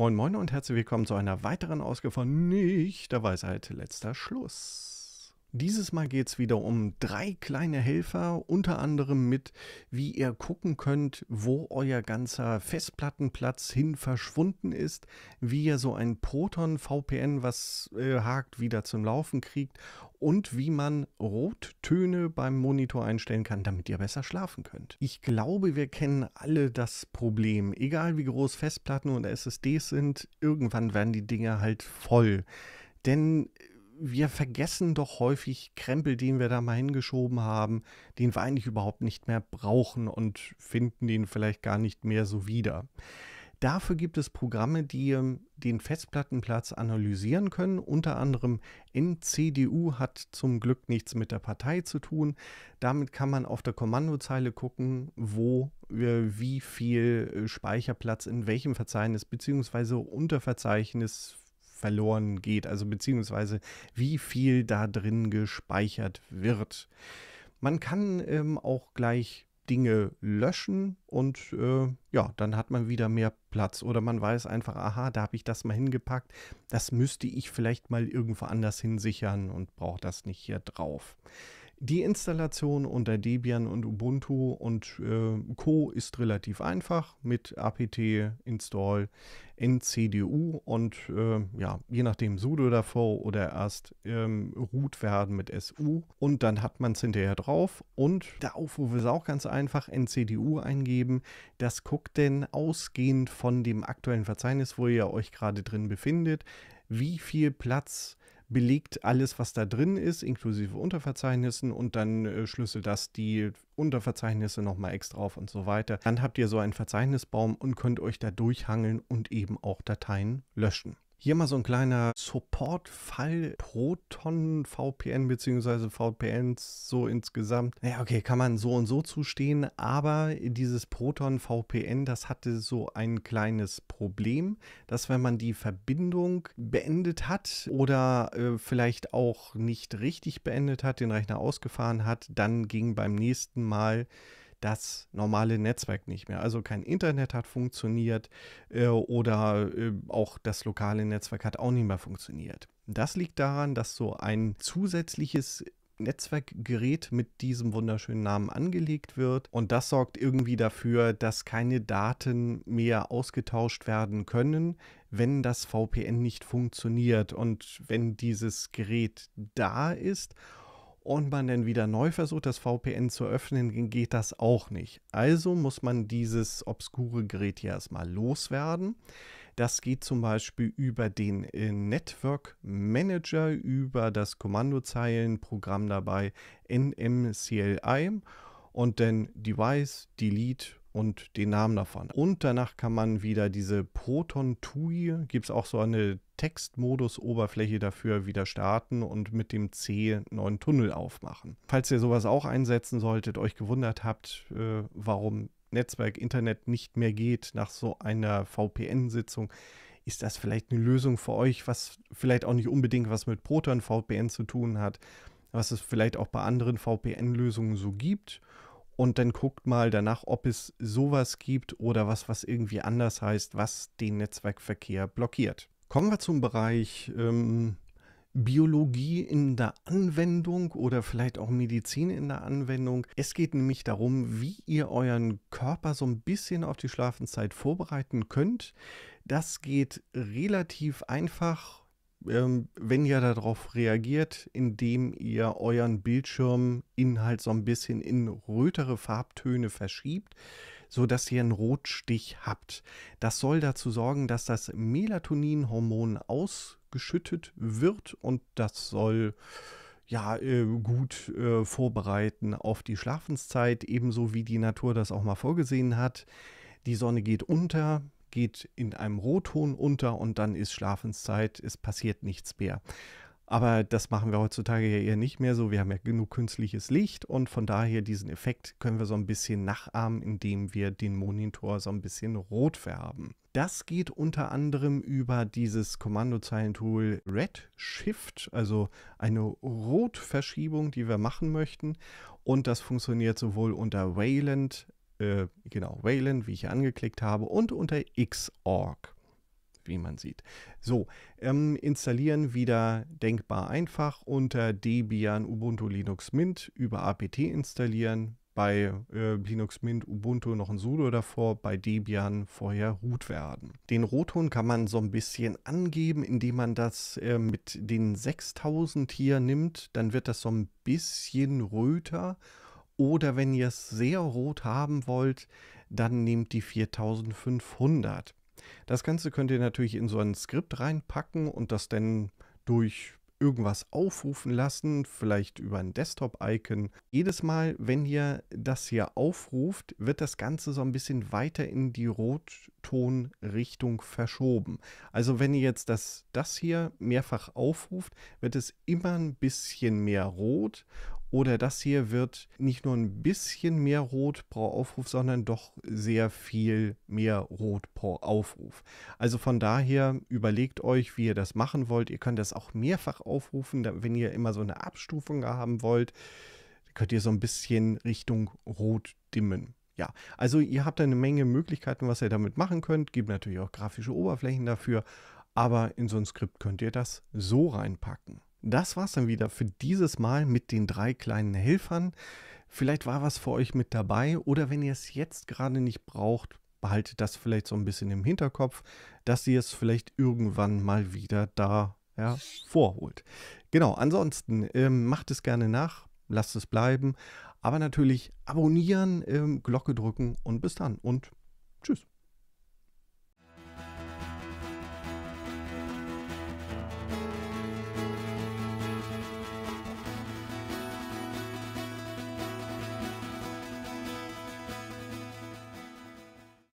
Moin Moin und herzlich willkommen zu einer weiteren Ausgabe von Nicht der Weisheit letzter Schluss. Dieses Mal geht es wieder um drei kleine Helfer, unter anderem mit, wie ihr gucken könnt, wo euer ganzer Festplattenplatz hin verschwunden ist, wie ihr so ein Proton-VPN, was äh, hakt, wieder zum Laufen kriegt und wie man Rottöne beim Monitor einstellen kann, damit ihr besser schlafen könnt. Ich glaube, wir kennen alle das Problem. Egal wie groß Festplatten und SSDs sind, irgendwann werden die Dinger halt voll. Denn wir vergessen doch häufig Krempel, den wir da mal hingeschoben haben, den wir eigentlich überhaupt nicht mehr brauchen und finden den vielleicht gar nicht mehr so wieder. Dafür gibt es Programme, die ähm, den Festplattenplatz analysieren können. Unter anderem NCDU hat zum Glück nichts mit der Partei zu tun. Damit kann man auf der Kommandozeile gucken, wo äh, wie viel äh, Speicherplatz in welchem Verzeichnis bzw. Unterverzeichnis verloren geht, also beziehungsweise wie viel da drin gespeichert wird. Man kann ähm, auch gleich Dinge löschen und äh, ja, dann hat man wieder mehr Platz oder man weiß einfach, aha, da habe ich das mal hingepackt, das müsste ich vielleicht mal irgendwo anders hinsichern und brauche das nicht hier drauf. Die Installation unter Debian und Ubuntu und äh, Co. ist relativ einfach mit apt install ncdu und äh, ja, je nachdem sudo davor oder erst ähm, root werden mit su und dann hat man es hinterher drauf und der Aufruf ist auch ganz einfach, ncdu eingeben. Das guckt denn ausgehend von dem aktuellen Verzeichnis, wo ihr euch gerade drin befindet, wie viel Platz belegt alles, was da drin ist, inklusive Unterverzeichnissen und dann äh, schlüsselt das die Unterverzeichnisse nochmal extra auf und so weiter. Dann habt ihr so einen Verzeichnisbaum und könnt euch da durchhangeln und eben auch Dateien löschen. Hier mal so ein kleiner Support-Fall Proton VPN bzw. VPNs so insgesamt. Ja, okay, kann man so und so zustehen, aber dieses Proton VPN, das hatte so ein kleines Problem, dass wenn man die Verbindung beendet hat oder äh, vielleicht auch nicht richtig beendet hat, den Rechner ausgefahren hat, dann ging beim nächsten Mal das normale Netzwerk nicht mehr. Also kein Internet hat funktioniert äh, oder äh, auch das lokale Netzwerk hat auch nicht mehr funktioniert. Das liegt daran, dass so ein zusätzliches Netzwerkgerät mit diesem wunderschönen Namen angelegt wird. Und das sorgt irgendwie dafür, dass keine Daten mehr ausgetauscht werden können, wenn das VPN nicht funktioniert und wenn dieses Gerät da ist und man dann wieder neu versucht, das VPN zu öffnen, geht das auch nicht. Also muss man dieses obskure Gerät hier erstmal loswerden. Das geht zum Beispiel über den äh, Network Manager, über das Kommandozeilenprogramm dabei, NMCLI und dann Device, Delete und den Namen davon. Und danach kann man wieder diese Proton-TUI, gibt es auch so eine Textmodus-Oberfläche dafür, wieder starten und mit dem C einen neuen Tunnel aufmachen. Falls ihr sowas auch einsetzen solltet, euch gewundert habt, äh, warum Netzwerk Internet nicht mehr geht nach so einer VPN-Sitzung, ist das vielleicht eine Lösung für euch, was vielleicht auch nicht unbedingt was mit Proton VPN zu tun hat, was es vielleicht auch bei anderen VPN-Lösungen so gibt und dann guckt mal danach, ob es sowas gibt oder was, was irgendwie anders heißt, was den Netzwerkverkehr blockiert. Kommen wir zum Bereich ähm, Biologie in der Anwendung oder vielleicht auch Medizin in der Anwendung. Es geht nämlich darum, wie ihr euren Körper so ein bisschen auf die Schlafenszeit vorbereiten könnt. Das geht relativ einfach ähm, wenn ihr darauf reagiert, indem ihr euren Bildschirminhalt so ein bisschen in rötere Farbtöne verschiebt, sodass ihr einen Rotstich habt. Das soll dazu sorgen, dass das Melatoninhormon ausgeschüttet wird und das soll ja, äh, gut äh, vorbereiten auf die Schlafenszeit, ebenso wie die Natur das auch mal vorgesehen hat. Die Sonne geht unter, geht in einem Rotton unter und dann ist Schlafenszeit, es passiert nichts mehr. Aber das machen wir heutzutage ja eher nicht mehr so. Wir haben ja genug künstliches Licht und von daher diesen Effekt können wir so ein bisschen nachahmen, indem wir den Monitor so ein bisschen rot färben. Das geht unter anderem über dieses Kommandozeilentool Redshift, also eine Rotverschiebung, die wir machen möchten. Und das funktioniert sowohl unter Wayland äh, genau, Wayland, wie ich hier angeklickt habe, und unter xorg, wie man sieht. So, ähm, installieren wieder denkbar einfach unter Debian Ubuntu Linux Mint über apt installieren, bei äh, Linux Mint Ubuntu noch ein Sudo davor, bei Debian vorher root werden. Den Rotton kann man so ein bisschen angeben, indem man das äh, mit den 6000 hier nimmt, dann wird das so ein bisschen röter oder wenn ihr es sehr rot haben wollt, dann nehmt die 4500. Das Ganze könnt ihr natürlich in so ein Skript reinpacken und das dann durch irgendwas aufrufen lassen, vielleicht über ein Desktop-Icon. Jedes Mal, wenn ihr das hier aufruft, wird das Ganze so ein bisschen weiter in die Rottonrichtung verschoben. Also wenn ihr jetzt das, das hier mehrfach aufruft, wird es immer ein bisschen mehr rot oder das hier wird nicht nur ein bisschen mehr rot pro Aufruf, sondern doch sehr viel mehr rot pro Aufruf. Also von daher überlegt euch, wie ihr das machen wollt. Ihr könnt das auch mehrfach aufrufen, wenn ihr immer so eine Abstufung haben wollt. Könnt ihr so ein bisschen Richtung rot dimmen. Ja, also ihr habt eine Menge Möglichkeiten, was ihr damit machen könnt. Gibt natürlich auch grafische Oberflächen dafür, aber in so ein Skript könnt ihr das so reinpacken. Das war's dann wieder für dieses Mal mit den drei kleinen Helfern. Vielleicht war was für euch mit dabei oder wenn ihr es jetzt gerade nicht braucht, behaltet das vielleicht so ein bisschen im Hinterkopf, dass ihr es vielleicht irgendwann mal wieder da ja, vorholt. Genau, ansonsten ähm, macht es gerne nach, lasst es bleiben, aber natürlich abonnieren, ähm, Glocke drücken und bis dann und tschüss.